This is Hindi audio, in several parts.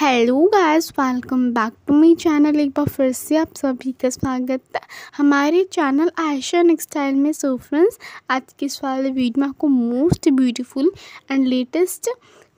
hello guys welcome back to my channel एक बार फिर से आप सभी का स्वागत है हमारे चैनल आयशा नेक्स्टाइल में सो फ्रेंड्स आज के इस वाले वीडियो में आपको most beautiful and latest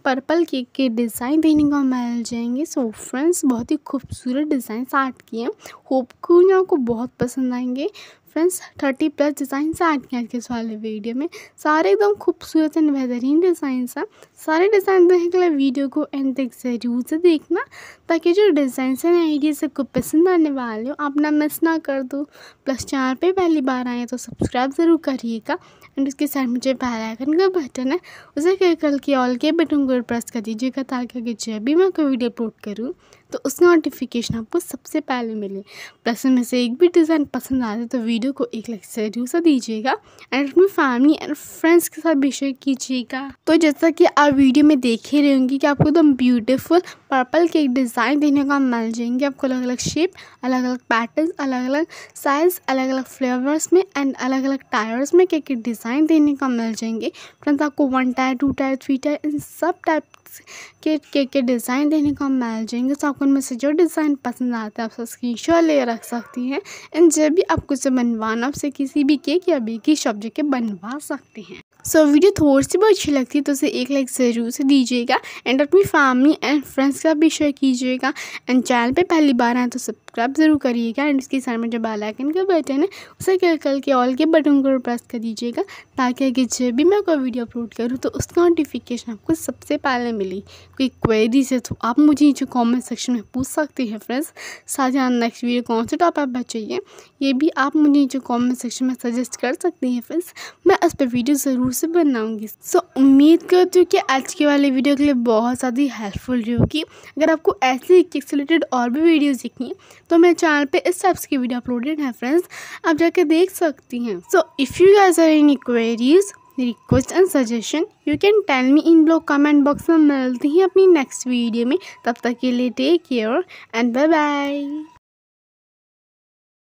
purple cake के डिज़ाइन देने को मिल जाएंगे सो फ्रेंड्स बहुत ही खूबसूरत डिज़ाइन आर्ट किए हैं होप को आपको बहुत पसंद आएंगे फ्रेंड्स थर्टी प्लस डिज़ाइंस के आज के इस वाले वीडियो में सारे एकदम खूबसूरत एंड बेहतरीन डिज़ाइन हैं सारे डिज़ाइन देखने के लिए वीडियो को एंड तक ज़रूर से देखना ताकि जो डिज़ाइन हैं आइडियाज़ सबको पसंद आने वाले हो आप ना मिस ना कर दो प्लस चार पे पहली बार आए तो सब्सक्राइब ज़रूर करिएगा एंड उसके साथ मुझे बेल आइकन का बटन है उसे क्लिक करके ऑल के बटन को प्रेस कर दीजिएगा ताकि जब भी मैं कोई वीडियो अपलोड करूँ तो उसकी नोटिफिकेशन आपको सबसे पहले मिले प्लस में से एक भी डिज़ाइन पसंद आ जाए तो वीडियो को एक लाइक जरूर सा दीजिएगा एंड अपनी फैमिली एंड फ्रेंड्स के साथ भी शेयर कीजिएगा तो जैसा कि आप वीडियो में देख ही रहे होंगे कि आपको एकदम ब्यूटीफुल पर्पल के एक डिज़ाइन देखने को मिल जाएंगे आपको अलग अलग शेप अलग अलग पैटर्न अलग अलग साइज अलग अलग फ्लेवर्स में एंड अलग अलग टायर्स में के डिज़ाइन देखने को मिल जाएंगे फ्रेंड्स आपको one tier two tier three tier इन सब टाइप के केक के डिज़ाइन देने का मिल जाएंगे तो आपको आपको उनमें से जो डिज़ाइन पसंद आता है आप स्क्रीन शॉट ले रख सकती हैं एंड जब भी आप कुछ बनवाना आपसे किसी भी केक या बेकिंग सब्जेक्ट के बनवा सकते हैं सो so, वीडियो थोड़ी सी बहुत अच्छी लगती है तो उसे एक लाइक ज़रूर से दीजिएगा एंड अपनी फैमिली एंड फ्रेंड्स का भी शेयर कीजिएगा एंड चैनल पे पहली बार आए तो सब्सक्राइब ज़रूर करिएगा एंड उसके साथ में जो बेल आइकन का बटन है उसे क्या करके ऑल के बटन को प्रेस कर दीजिएगा ताकि अगर जब भी मैं कोई वीडियो अपलोड करूँ तो उसका नोटिफिकेशन आपको सबसे पहले मिली कोई क्वेरी से तो आप मुझे नीचे कॉमेंट सेक्शन में पूछ सकते हैं फ्रेंड्स साथ ही नेक्स्ट वीडियो कौन से टॉप आप चाहिए ये भी आप मुझे नीचे कॉमेंट सेक्शन में सजेस्ट कर सकते हैं फ्रेंड्स मैं उस पर वीडियो ज़रूर ज़रूर से बनाऊँगी सो so, उम्मीद करती हूँ कि आज के वाले वीडियो के लिए बहुत ज़्यादा हेल्पफुल रही होगी अगर आपको ऐसे केक से रिलेटेड और भी वीडियोस देखनी तो मेरे चैनल पे इस टाइप्स की वीडियो अपलोडेड है फ्रेंड्स आप जाके देख सकती हैं so if you guys are any queries request and suggestion you can tell me in blog comment box में मिलती हैं अपनी नेक्स्ट वीडियो में तब तक के लिए take care and bye bye